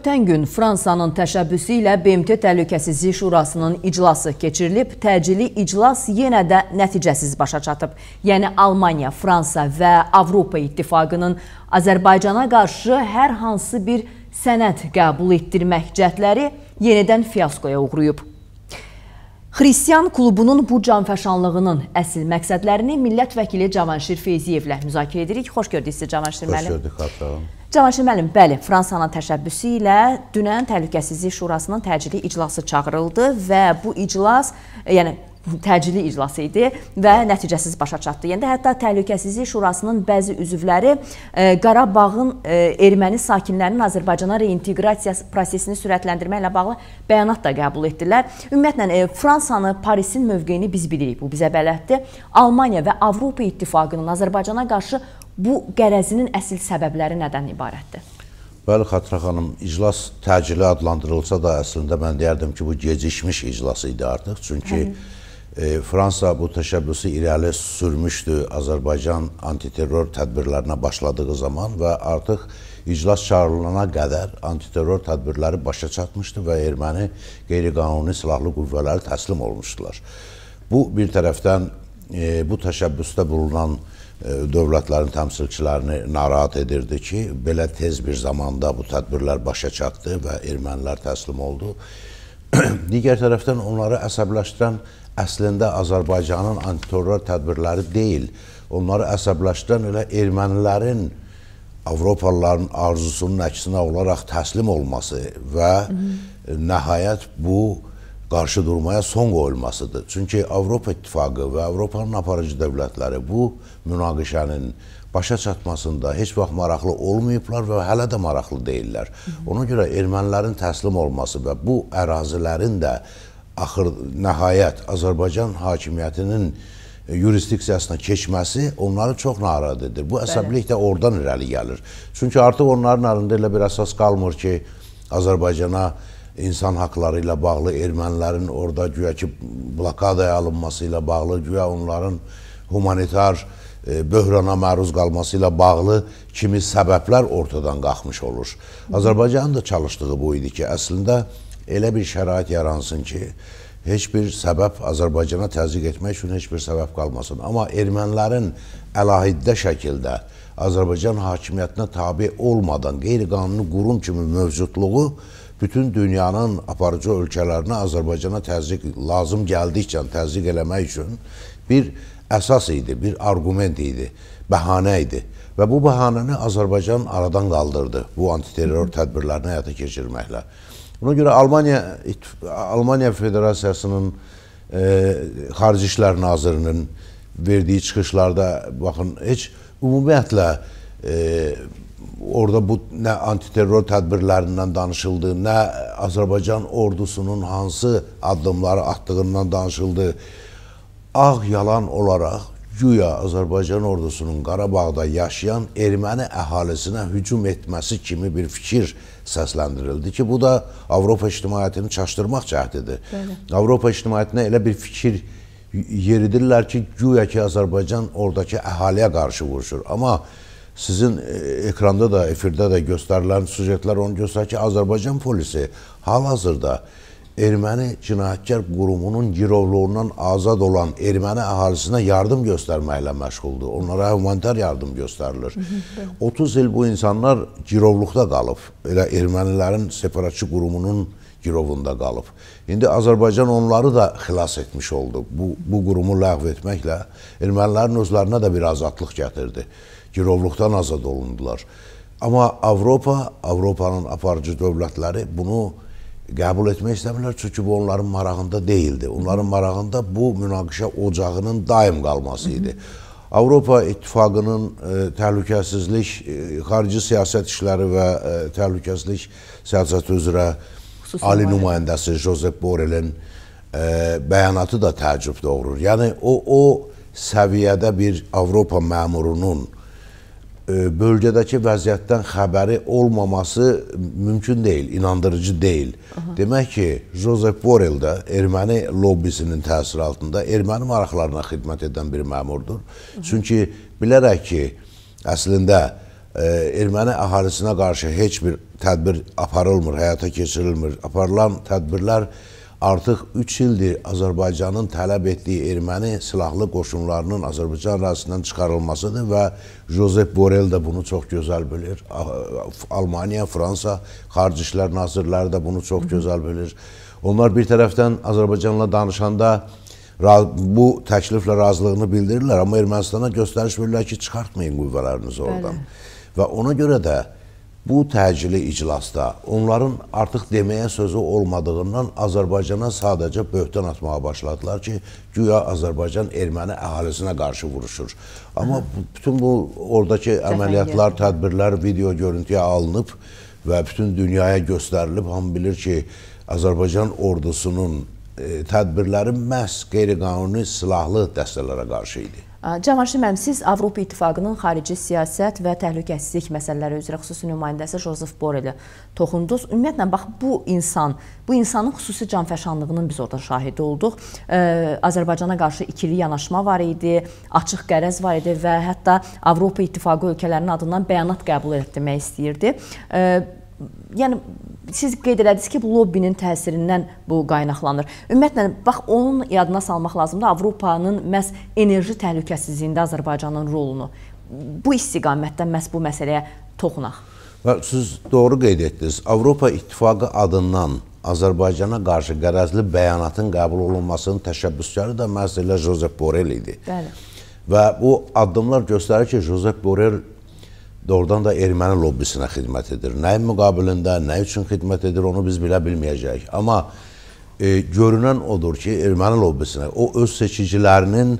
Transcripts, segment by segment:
Ötən gün Fransanın təşəbbüsü ilə BMT Təhlükəsizlik Şurasının iclası keçirilib, təcili iclas yenə də nəticəsiz başa çatıb. Yəni Almaniya, Fransa və Avropa İttifaqının Azərbaycana qarşı hər hansı bir sənəd qəbul etdirmək cəhdləri yenidən fiaskoya uğrayıb. Xristian klubunun bu canfəşanlığının əsil məqsədlərini millət vəkili Cavanşir Feyziyevlə müzakirə edirik. Xoş gördük sizə Cavanşir müəllim. Xoş gördük, xatırladım. Cavanşir müəllim, bəli, Fransanın təşəbbüsü ilə dünən Təhlükəsizlik Şurasının təcili iclası çağırıldı və bu iclas, e, yəni təcili iclası idi və nəticəsiz başa çatdı. Yəni hətta Təhlükəsizlik Şurasının bəzi üzvləri e, Qarabağın e, erməni sakinlərinin Azərbaycana reinteqrasiya prosesini sürətləndirməklə bağlı bəyanat da qəbul etdilər. Ümumiyyətlə Fransanı, Parisin mövqeyini biz bilirik. Bu bizə bələddir. Almaniya və Avropa İttifaqının Azərbaycana qarşı bu qərəzinin əsl səbəbləri nədən ibarətdir? Bəli, Xatirə xanım, iclas təcili adlandırılsa da əslində mən deyərdim ki, bu gecikmiş iclas idi artıq. Çünki e, Fransa bu təşəbbüsü irəli sürmüşdü Azərbaycan antiterror tədbirlərinə başladığı zaman və artıq iclas çağırılana qədər antiterror tədbirləri başa çatmışdı və erməni qeyri-qanuni silahlı qüvvələri təslim olmuşdular. Bu bir tərəfdən e, bu təşəbbüsdə bulunan e, dövlətlərin təmsilçilərini narahat edirdi ki, belə tez bir zamanda bu tədbirlər başa çatdı və ermənilər təslim oldu. Digər tərəfdən onları əsəbləşdirən əslində Azərbaycanın antiterror tədbirləri deyil. Onları əsəbləşdirən elə ermənilərin Avropalıların arzusunun əksinə olaraq təslim olması və Hı -hı. nəhayət bu qarşı durmaya son qoyulmasıdır. Çünki Avropa İttifaqı və Avropanın aparıcı dövlətləri bu münaqişənin başa çatmasında heç vaxt maraqlı olmayıblar və hələ də maraqlı deyillər. Hı -hı. Ona görə ermənilərin təslim olması və bu ərazilərin də axır nəhayət Azərbaycan hakimiyyətinin e, yurisdiksiyasına keçməsi onları çox narahat edir. Bu əsəbilik də oradan irəli gəlir. Çünki artıq onların əlində elə bir əsas qalmır ki, Azərbaycana insan haqları ilə bağlı ermənilərin orada güya ki, blokadaya alınması ilə bağlı, güya onların humanitar e, böhrana məruz qalması ilə bağlı kimi səbəblər ortadan qalxmış olur. Azərbaycanın da çalışdığı bu idi ki, əslində elə bir şərait yaransın ki, heç bir səbəb Azərbaycana təzyiq etmək üçün heç bir səbəb qalmasın. Amma ermənilərin əlahiddə şəkildə Azərbaycan hakimiyyətinə tabi olmadan qeyri-qanuni qurum kimi mövcudluğu bütün dünyanın aparıcı ölkələrinə Azərbaycana təzyiq lazım gəldikcə təzyiq eləmək üçün bir əsas idi, bir argument idi, bəhanə idi. Və bu bəhanəni Azərbaycan aradan qaldırdı bu antiterror tədbirlərini həyata keçirməklə. Buna görə Almaniya Almaniya Federasiyasının e, Xarici İşlər Nazirinin verdiyi çıxışlarda baxın heç ümumiyyətlə e, orada bu nə antiterror tədbirlərindən danışıldı, nə Azərbaycan ordusunun hansı addımları atdığından danışıldı. Ağ yalan olaraq güya Azərbaycan ordusunun Qarabağda yaşayan erməni əhalisinə hücum etməsi kimi bir fikir səsləndirildi ki, bu da Avropa ictimaiyyətini çaşdırmaq cəhdidir. Bəli. Avropa ictimaiyyətinə elə bir fikir yeridirlər ki, güya ki Azərbaycan oradakı əhaliyə qarşı vuruşur. Amma sizin e, ekranda da, efirdə də göstərilən sujetlər onu göstərir ki, Azərbaycan polisi hal-hazırda erməni cinayətkar qurumunun girovluğundan azad olan erməni əhalisinə yardım göstərməklə məşğuldur. Onlara humanitar yardım göstərilir. 30 il bu insanlar girovluqda qalıb. Elə ermənilərin separatçı qurumunun girovunda qalıb. İndi Azərbaycan onları da xilas etmiş oldu. Bu, bu qurumu ləğv etməklə ermənilərin özlərinə də bir azadlıq gətirdi girovluqdan azad olundular. Amma Avropa, Avropanın aparıcı dövlətləri bunu qəbul etmək istəmirlər, çünki bu onların marağında deyildi. Onların marağında bu münaqişə ocağının daim qalması idi. Avropa İttifaqının e, təhlükəsizlik, e, xarici siyasət işləri və e, təhlükəsizlik siyasəti üzrə Xüsusi Ali nümayəndəsi Josep Borrellin e, bəyanatı da təəccüb doğurur. Yəni o o səviyyədə bir Avropa məmurunun E, bölgədəki vəziyyətdən xəbəri olmaması mümkün deyil, inandırıcı deyil. Aha. Demək ki, Josep Borrell də erməni lobbisinin təsiri altında erməni maraqlarına xidmət edən bir məmurdur. Aha. Çünki bilərək ki, əslində ə, e, erməni əhalisinə qarşı heç bir tədbir aparılmır, həyata keçirilmir. Aparılan tədbirlər ə, artıq 3 ildir Azərbaycanın tələb etdiyi erməni silahlı qoşunlarının Azərbaycan ərazisindən çıxarılmasıdır və Josep Borrell də bunu çox gözəl bilir. Almaniya, Fransa xarici işlər nazirləri də bunu çox Hı -hı. gözəl bilir. Onlar bir tərəfdən Azərbaycanla danışanda bu təkliflə razılığını bildirirlər, amma Ermənistana göstəriş verirlər ki, çıxartmayın qüvvələrinizi oradan. Bəli. Və ona görə də bu təcili iclasda onların artıq deməyə sözü olmadığından Azərbaycana sadəcə böhtan atmağa başladılar ki, güya Azərbaycan erməni əhalisinə qarşı vuruşur. Amma Hı. bütün bu oradakı əməliyyatlar, tədbirlər video görüntüyə alınıb və bütün dünyaya göstərilib. Hamı bilir ki, Azərbaycan ordusunun e, tədbirləri məhz qeyri-qanuni silahlı dəstələrə qarşı idi. Cavanşir müəllim, siz Avropa İttifaqının xarici siyasət və təhlükəsizlik məsələləri üzrə xüsusi nümayəndəsi Jozef Borrell-ə toxundunuz. Ümumiyyətlə bax bu insan, bu insanın xüsusi canfəşanlığının biz orada şahidi olduq. Ə, Azərbaycana qarşı ikili yanaşma var idi, açıq qərəz var idi və hətta Avropa İttifaqı ölkələrinin adından bəyanat qəbul etdirmək istəyirdi. Ə, yəni siz qeyd elədiniz ki, lobbinin təsirindən bu qaynaqlanır. Ümumiyyətlə bax onun yadına salmaq lazımdır Avropanın məs enerji təhlükəsizliyində Azərbaycanın rolunu. Bu istiqamətdə məs bu məsələyə toxunaq. Və siz doğru qeyd etdiniz. Avropa İttifaqı adından Azərbaycana qarşı qərəzli bəyanatın qəbul olunmasının təşəbbüskarı da məhz elə Josep Borrell idi. Bəli. Və bu addımlar göstərir ki, Josep Borrell doğrudan da erməni lobbisinə xidmət edir. Nəyin müqabilində, nə üçün xidmət edir, onu biz bilə bilməyəcəyik. Amma e, görünən odur ki, erməni lobbisinə, o öz seçicilərinin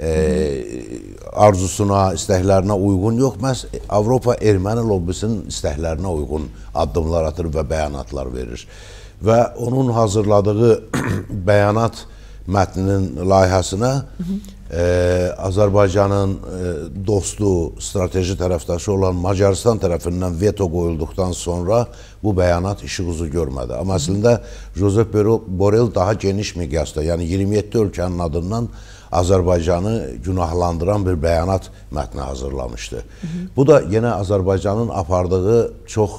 e, arzusuna, istəklərinə uyğun yox, məhz Avropa erməni lobbisinin istəklərinə uyğun addımlar atır və bəyanatlar verir. Və onun hazırladığı bəyanat mətninin layihəsinə Hı -hı e, Azərbaycanın e, dostu, strateji tərəfdaşı olan Macaristan tərəfindən veto qoyulduqdan sonra bu bəyanat işıq üzü görmədi. Amma əslində Josep Borrell daha geniş miqyasda, yəni 27 ölkənin adından Azərbaycanı günahlandıran bir bəyanat mətni hazırlamışdı. Hı hı. Bu da yenə Azərbaycanın apardığı çox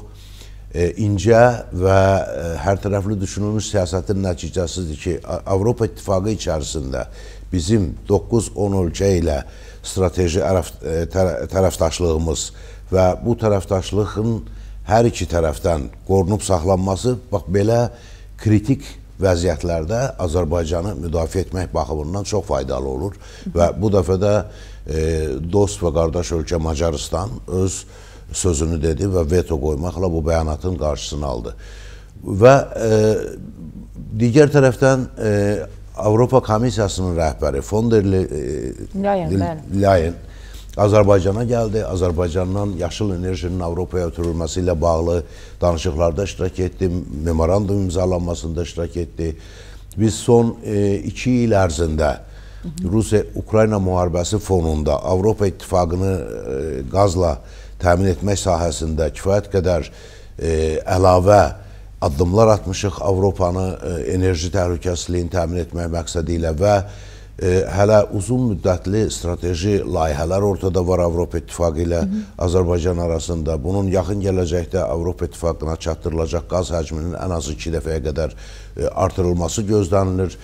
e, incə və e, hər tərəfli düşünülmüş siyasətin nəticəsidir ki, Avropa İttifaqı içərisində bizim 9-10 ölkə ilə strateji e, tərəfdaşlığımız və bu tərəfdaşlığın hər iki tərəfdən qorunub saxlanması bax belə kritik vəziyyətlərdə Azərbaycanı müdafiə etmək baxımından çox faydalı olur və bu dəfə də e, dost və qardaş ölkə Macaristan öz sözünü dedi və veto qoymaqla bu bəyanatın qarşısını aldı. Və e, digər tərəfdən e, Avropa Komissiyasının rəhbəri Fonder e, e, Leyen Azərbaycana gəldi. Azərbaycandan yaşıl enerjinin Avropaya ötürülməsi ilə bağlı danışıqlarda iştirak etdi, memorandum imzalanmasında iştirak etdi. Biz son e, iki il ərzində Rusiya-Ukrayna müharibəsi fonunda Avropa İttifaqını e, qazla təmin etmək sahəsində kifayət qədər e, əlavə addımlar atmışıq Avropanı e, enerji təhlükəsizliyini təmin etmək məqsədi ilə və e, hələ uzun müddətli strateji layihələr ortada var Avropa İttifaqı ilə Hı -hı. Azərbaycan arasında. Bunun yaxın gələcəkdə Avropa İttifaqına çatdırılacaq qaz həcminin ən azı 2 dəfəyə qədər e, artırılması gözlənilir.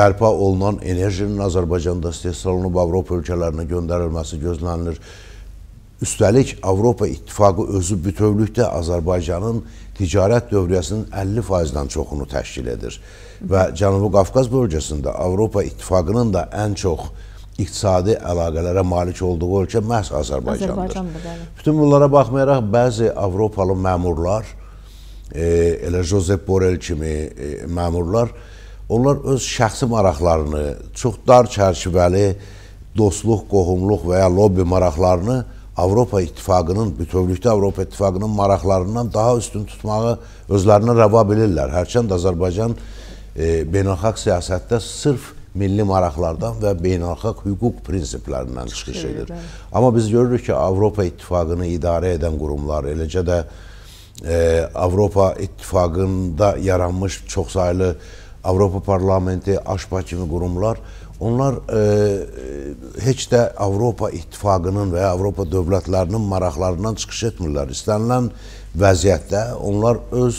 Bərpa olunan enerjinin Azərbaycanda istehsalınıb Avropa ölkələrinə göndərilməsi gözlənilir. Üstəlik Avropa İttifaqı özü bütövlükdə Azərbaycanın ticarət dövriyyəsinin 50%-dən çoxunu təşkil edir. Və Cənubi Qafqaz bölgəsində Avropa İttifaqının da ən çox iqtisadi əlaqələrə malik olduğu ölkə məhz Azərbaycandır. Azərbaycandır bəli. Bütün bunlara baxmayaraq bəzi Avropalı məmurlar, e, elə Josep Borrell kimi e, məmurlar, onlar öz şəxsi maraqlarını, çox dar çərçivəli dostluq, qohumluq və ya lobbi maraqlarını Avropa İttifaqının, bütövlükdə Avropa İttifaqının maraqlarından daha üstün tutmağı özlərinə rəva bilirlər. Hərçənd Azərbaycan e, beynəlxalq siyasətdə sırf milli maraqlardan və beynəlxalq hüquq prinsiplərindən çıxış edir. Amma biz görürük ki, Avropa İttifaqını idarə edən qurumlar, eləcə də e, Avropa İttifaqında yaranmış çoxsaylı Avropa Parlamenti, AŞPA kimi qurumlar Onlar e, e, heç də Avropa İttifaqının və ya Avropa dövlətlərinin maraqlarından çıxış etmirlər. İstənilən vəziyyətdə onlar öz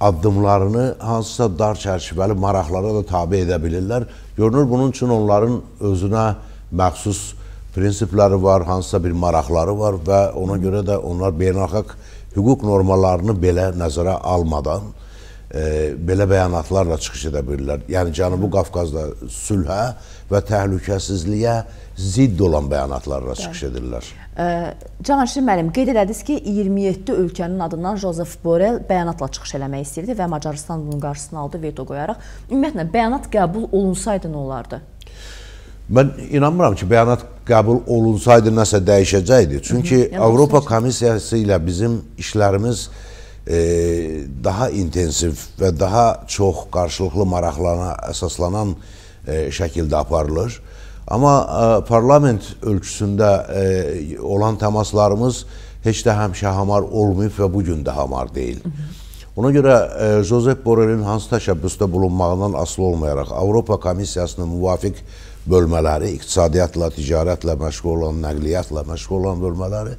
addımlarını hansısa dar çərçivəli maraqlara da tabi edə bilirlər. Görünür, bunun üçün onların özünə məxsus prinsipləri var, hansısa bir maraqları var və ona görə də onlar beynəlxalq hüquq normalarını belə nəzərə almadan belə bəyanatlarla çıxış edə bilirlər. Yəni Cənubi Qafqazda sülhə və təhlükəsizliyə zidd olan bəyanatlarla çıxış edirlər. Canşir müəllim, qeyd elədiniz ki, 27 ölkənin adından Jozef Borel bəyanatla çıxış eləmək istəyirdi və Macaristan bunun qarşısını aldı veto qoyaraq. Ümumiyyətlə, bəyanat qəbul olunsaydı nə olardı? Mən inanmıram ki, bəyanat qəbul olunsaydı nəsə dəyişəcəkdi. Çünki Hı -hı, Avropa Komissiyası ilə bizim işlərimiz e, daha intensiv və daha çox qarşılıqlı maraqlana əsaslanan e, şəkildə aparılır. Amma e, parlament ölçüsündə e, olan təmaslarımız heç də həmişə hamar olmayıb və bu gün də hamar deyil. Ona görə e, Josep Borrellin hansı təşəbbüsdə bulunmağından asılı olmayaraq Avropa Komissiyasının müvafiq e, bölmələri, iqtisadiyyatla, ticarətlə məşğul olan, nəqliyyatla məşğul olan bölmələri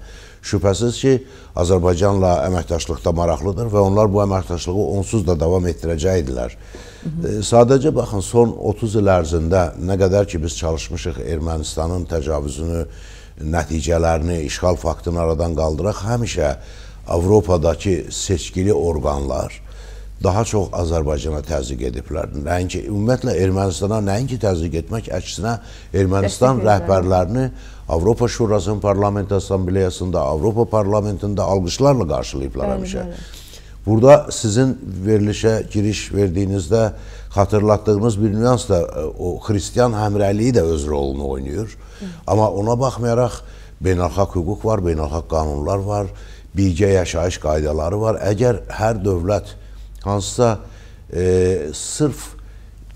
şübhəsiz ki, Azərbaycanla əməkdaşlıqda maraqlıdır və onlar bu əməkdaşlığı onsuz da davam etdirəcəkdilər. E, sadəcə baxın, son 30 il ərzində nə qədər ki, biz çalışmışıq Ermənistanın təcavüzünü, nəticələrini, işğal faktını aradan qaldıraq, həmişə Avropadakı seçkili orqanlar, daha çox Azərbaycana təzyiq ediblər. Nəinki ümumiyyətlə Ermənistana nəinki təzyiq etmək, əksinə Ermənistan rəhbərlərini Avropa Şurasının Parlament Assambleyasında, Avropa Parlamentində alqışlarla qarşılayıblar həmişə. Burada sizin verilişə giriş verdiyinizdə xatırlatdığınız bir nüans da e, o xristiyan həmrəliyi də öz rolunu oynayır. Hı. Amma ona baxmayaraq beynəlxalq hüquq var, beynəlxalq qanunlar var, birgə yaşayış qaydaları var. Əgər hər dövlət hansısa e, sırf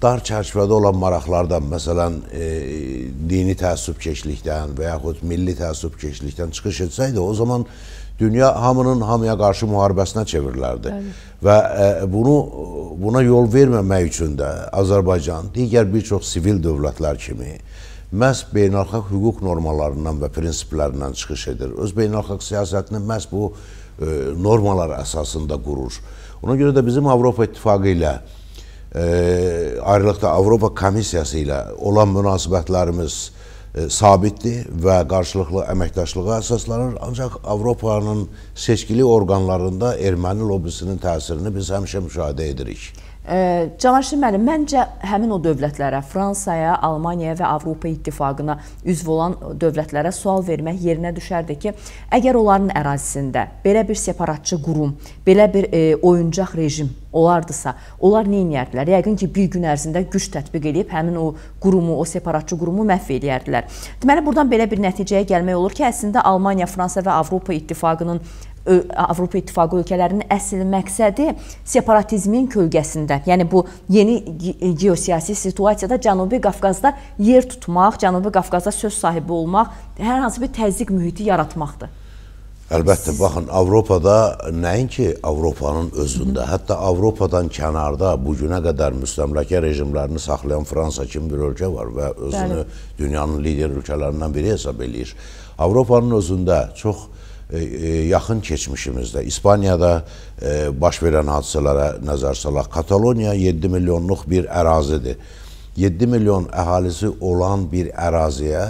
dar çərçivədə olan maraqlardan, məsələn, e, dini təəssübkeşlikdən və yaxud milli təəssübkeşlikdən çıxış etsəydi, o zaman dünya hamının hamıya qarşı müharibəsinə çevrilərdi. Bəli. Və e, bunu buna yol verməmək üçün də Azərbaycan digər bir çox sivil dövlətlər kimi məhz beynəlxalq hüquq normalarından və prinsiplərindən çıxış edir. Öz beynəlxalq siyasətini məhz bu E, normalar əsasında qurur. Ona görə də bizim Avropa İttifaqı ilə e, ayrılıqda Avropa Komissiyası ilə olan münasibətlərimiz e, sabitdir və qarşılıqlı əməkdaşlığa əsaslanır. Ancaq Avropanın seçkili orqanlarında erməni lobbisinin təsirini biz həmişə müşahidə edirik. Cavanşir müəllim, məncə həmin o dövlətlərə, Fransaya, Almaniyaya və Avropa İttifaqına üzv olan dövlətlərə sual vermək yerinə düşərdi ki, əgər onların ərazisində belə bir separatçı qurum, belə bir e, oyuncaq rejim olardısa, onlar nə edərdilər? Yəqin ki, bir gün ərzində güc tətbiq edib həmin o qurumu, o separatçı qurumu məhv edərdilər. Deməli, buradan belə bir nəticəyə gəlmək olur ki, əslində Almaniya, Fransa və Avropa İttifaqının Avropa İttifaqı ölkələrinin əsl məqsədi separatizmin kölgəsində, yəni bu yeni geosiyasi situasiyada Cənubi Qafqazda yer tutmaq, Cənubi Qafqazda söz sahibi olmaq, hər hansı bir təzyiq mühiti yaratmaqdır. Əlbəttə, baxın, Avropada nəinki Avropanın özündə, Hı -hı. hətta Avropadan kənarda bu günə qədər müstəmləkə rejimlərini saxlayan Fransa kimi bir ölkə var və özünü Bəli. dünyanın lider ölkələrindən biri hesab eləyir. Avropanın özündə çox əlbəttə, E, e, yaxın keçmişimizdə İspaniyada e, baş verən hadisələrə nəzər salaq. Kataloniya 7 milyonluq bir ərazidir. 7 milyon əhalisi olan bir əraziyə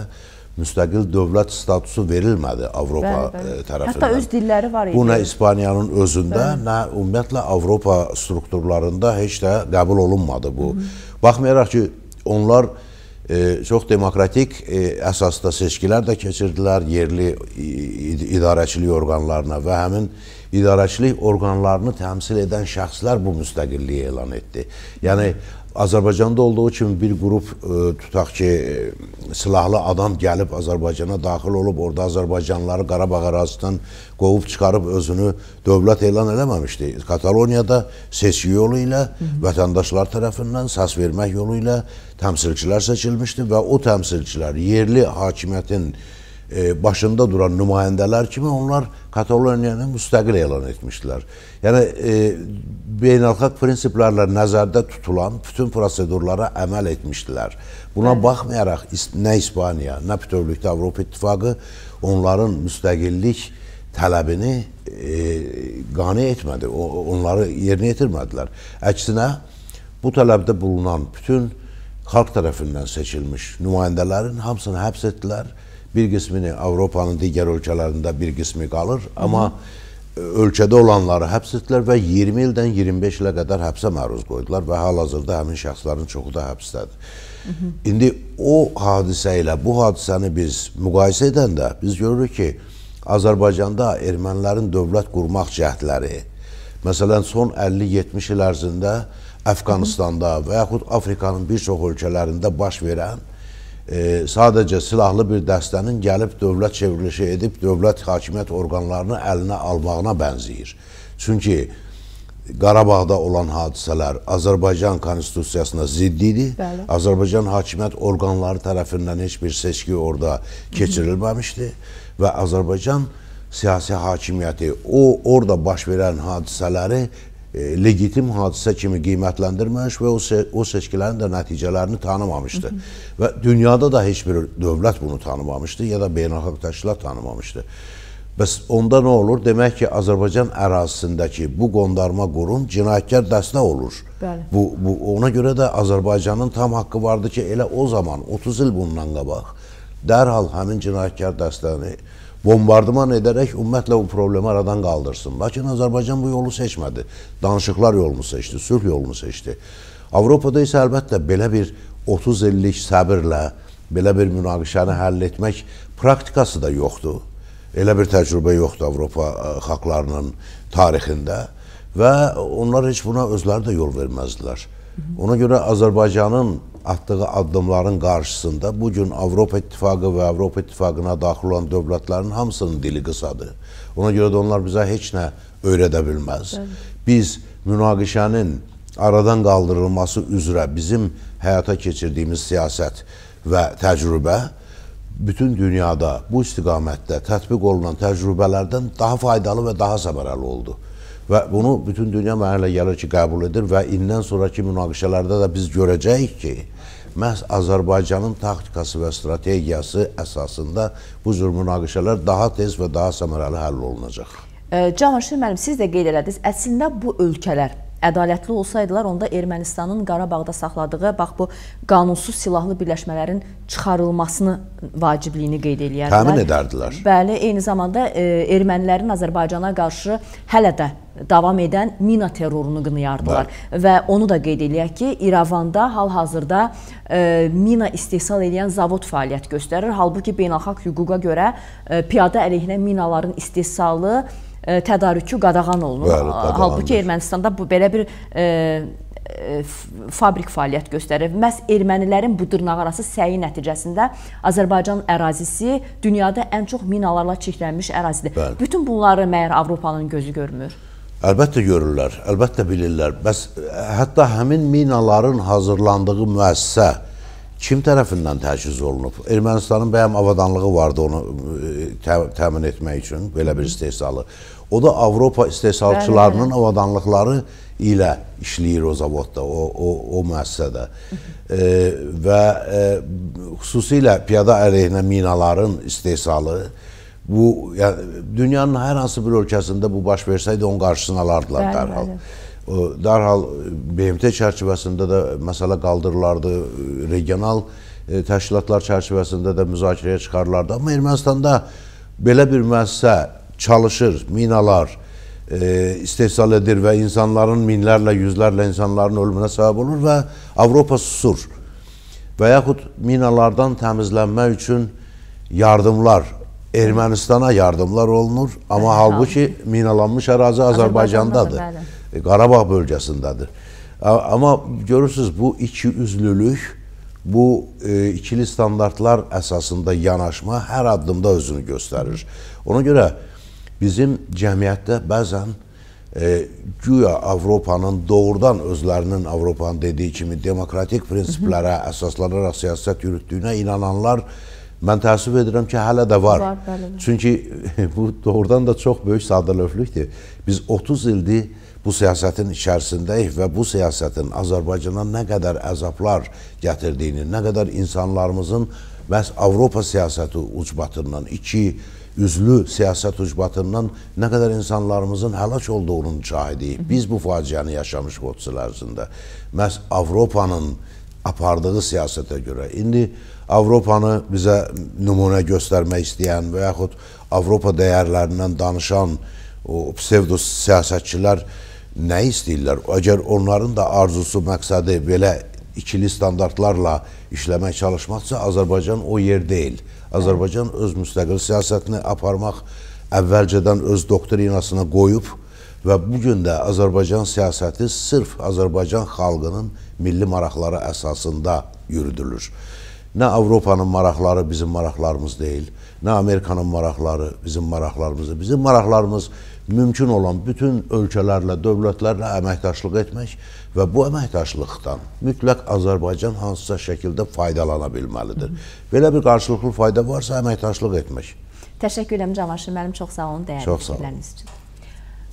müstəqil dövlət statusu verilmədi Avropa bəli, bəli. tərəfindən. Hətta öz dilləri var idi. Bu nə İspaniyanın özündə, bəli. nə ümumiyyətlə Avropa strukturlarında heç də qəbul olunmadı bu. Hı -hı. Baxmayaraq ki, onlar çox demokratik e, əsasda seçkilər də keçirdilər yerli idarəçilik orqanlarına və həmin idarəçilik orqanlarını təmsil edən şəxslər bu müstəqilliyi elan etdi. Yəni, Azərbaycanda olduğu kimi bir qrup ə, e, tutaq ki, e, silahlı adam gəlib Azərbaycana daxil olub, orada Azərbaycanlıları Qarabağ ərazisindən qovub çıxarıb özünü dövlət elan eləməmişdi. Kataloniyada seçki yolu ilə Hı -hı. vətəndaşlar tərəfindən səs vermək yolu ilə təmsilçilər seçilmişdi və o təmsilçilər yerli hakimiyyətin e, başında duran nümayəndələr kimi onlar Kataloniyanı müstəqil elan etmişdilər. Yəni e, beynəlxalq prinsiplərlə nəzərdə tutulan bütün prosedurlara əməl etmişdilər. Buna Hı. baxmayaraq nə İspaniya, nə bütövlükdə Avropa İttifaqı onların müstəqillik tələbini e, qane etmədi. O, onları yerinə yetirmədilər. Əksinə bu tələbdə bulunan bütün xalq tərəfindən seçilmiş nümayəndələrin hamısını həbs etdilər bir qismini Avropanın digər ölkələrində bir qismi qalır, amma Hı e, -hı ölkədə olanları həbs etdilər və 20 ildən 25 ilə qədər həbsə məruz qoydular və hal-hazırda həmin şəxslərin çoxu da həbsdədir. Hı -hı. İndi o hadisə ilə bu hadisəni biz müqayisə edəndə biz görürük ki, Azərbaycanda ermənilərin dövlət qurmaq cəhdləri, məsələn, son 50-70 il ərzində Əfqanistanda və yaxud Afrikanın bir çox ölkələrində baş verən e, sadəcə silahlı bir dəstənin gəlib dövlət çevrilişi edib dövlət hakimiyyət orqanlarını əlinə almağına bənzəyir. Çünki Qarabağda olan hadisələr Azərbaycan konstitusiyasına ziddidir. Bəli. Azərbaycan hakimiyyət orqanları tərəfindən heç bir seçki orada keçirilməmişdi və Azərbaycan siyasi hakimiyyəti o orada baş verən hadisələri E, legitim hadisə kimi qiymətləndirməmiş və o, se o seçkilərin də nəticələrini tanımamışdı. Hı -hı. Və dünyada da heç bir dövlət bunu tanımamışdı ya da beynəlxalq təşkilat tanımamışdı. Bəs onda nə olur? Demək ki, Azərbaycan ərazisindəki bu qondarma qurum cinayətkar dəstə olur. Bəli. Bu, bu, ona görə də Azərbaycanın tam haqqı vardı ki, elə o zaman, 30 il bundan qabaq, dərhal həmin cinayətkar dəstəni bombardıman edərək ümumiyyətlə bu problemi aradan qaldırsın. Lakin Azərbaycan bu yolu seçmədi. Danışıqlar yolunu seçdi, sülh yolunu seçdi. Avropada isə əlbəttə belə bir 30 illik səbirlə, belə bir münaqişəni həll etmək praktikası da yoxdur. Elə bir təcrübə yoxdur Avropa e, xalqlarının tarixində və onlar heç buna özləri də yol verməzdilər. Ona görə Azərbaycanın atdığı addımların qarşısında bu gün Avropa İttifaqı və Avropa İttifaqına daxil olan dövlətlərin hamısının dili qısadır. Ona görə də onlar bizə heç nə öyrədə bilməz. Biz münaqişənin aradan qaldırılması üzrə bizim həyata keçirdiyimiz siyasət və təcrübə bütün dünyada bu istiqamətdə tətbiq olunan təcrübələrdən daha faydalı və daha səmərəli oldu. Və bunu bütün dünya mənə elə gəlir ki, qəbul edir və indən sonraki münaqişələrdə də biz görəcəyik ki, məhz Azərbaycanın taktikası və strategiyası əsasında bu cür münaqişələr daha tez və daha səmərəli həll olunacaq. Cavanşir müəllim, siz də qeyd elədiniz, əslində bu ölkələr ədalətli olsaydılar, onda Ermənistanın Qarabağda saxladığı, bax bu qanunsuz silahlı birləşmələrin çıxarılmasını vacibliyini qeyd eləyərdilər. Təmin edərdilər. Bəli, eyni zamanda e, ermənilərin Azərbaycana qarşı hələ də davam edən mina terrorunu qınayardılar. Bəli. Və onu da qeyd eləyək ki, İrəvanda hal-hazırda e, mina istehsal edən zavod fəaliyyət göstərir. Halbuki beynəlxalq hüquqa görə e, piyada əleyhinə minaların istehsalı E, tədarükü qadağan olunur. Bəli, Halbuki Ermənistanda bu belə bir ə, e, e, fabrik fəaliyyət göstərir. Məs ermənilərin bu dırnaqarası səyi nəticəsində Azərbaycan ərazisi dünyada ən çox minalarla çirklənmiş ərazidir. Bəli. Bütün bunları məyər Avropanın gözü görmür. Əlbəttə görürlər, əlbəttə bilirlər. Bəs hətta həmin minaların hazırlandığı müəssisə kim tərəfindən təchiz olunub? Ermənistanın bəyəm avadanlığı vardı onu e, tə təmin etmək üçün belə bir istehsalı. O da Avropa istehsalçılarının bəli, bəli. avadanlıqları ilə işləyir o zavodda, o, o, o müəssisədə. e, və e, xüsusilə piyada əleyhinə minaların istehsalı bu yəni, dünyanın hər hansı bir ölkəsində bu baş versəydi onun qarşısını alardılar bəli, dərhal. Bəli dərhal e, BMT çərçivəsində də məsələ qaldırılardı, e, regional e, təşkilatlar çərçivəsində də müzakirəyə çıxarlardı. Amma Ermənistanda belə bir müəssisə çalışır, minalar istehsal edir və insanların minlərlə, yüzlərlə insanların ölümünə səbəb olur və Avropa susur. Və yaxud minalardan təmizlənmək üçün yardımlar Ermənistana yardımlar olunur, amma halbuki minalanmış ərazi Azərbaycandadır. Azərbaycandadır e, Qarabağ bölgəsindədir. Amma görürsüz bu iki üzlülük, bu e, ikili standartlar əsasında yanaşma hər addımda özünü göstərir. Ona görə bizim cəmiyyətdə bəzən e, güya Avropanın doğrudan özlərinin Avropanın dediyi kimi demokratik prinsiplərə əsaslanaraq siyasət yürütdüyünə inananlar e, Mən təəssüf edirəm ki, hələ də var. var bəli. Çünki bu doğrudan da çox böyük sadəlövlükdür. Biz 30 ildir bu siyasətin içərisindəyik və bu siyasətin Azərbaycana nə qədər əzablar gətirdiyini, nə qədər insanlarımızın məhz Avropa siyasəti ucbatından, iki üzlü siyasət ucbatından nə qədər insanlarımızın həlak olduğunun şahidiyik. Biz bu faciəni yaşamışıq 30 il ərzində. Məhz Avropanın apardığı siyasətə görə. İndi Avropanı bizə nümunə göstərmək istəyən və yaxud Avropa dəyərlərindən danışan o psevdo siyasətçilər nə istəyirlər? Əgər onların da arzusu, məqsədi belə ikili standartlarla işləmək çalışmaqsa, Azərbaycan o yer deyil. Azərbaycan öz müstəqil siyasətini aparmaq əvvəlcədən öz doktrinasına qoyub, Və bu gün də Azərbaycan siyasəti sırf Azərbaycan xalqının milli maraqları əsasında yürüdülür. Nə Avropanın maraqları bizim maraqlarımız deyil, nə Amerikanın maraqları bizim maraqlarımızdır. Bizim maraqlarımız mümkün olan bütün ölkələrlə, dövlətlərlə əməkdaşlıq etmək və bu əməkdaşlıqdan mütləq Azərbaycan hansısa şəkildə faydalana bilməlidir. Belə bir qarşılıqlı fayda varsa əməkdaşlıq etmək. Təşəkkür edirəm Cavanşir müəllim, çox sağ olun dəyərli fikirləriniz üçün.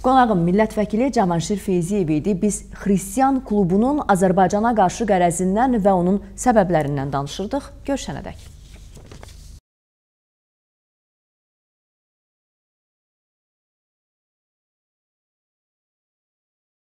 Qonağım millət vəkili Cavanşir Feyziyev idi. Biz Xristian klubunun Azərbaycana qarşı qərəzindən və onun səbəblərindən danışırdıq. Görüşənədək.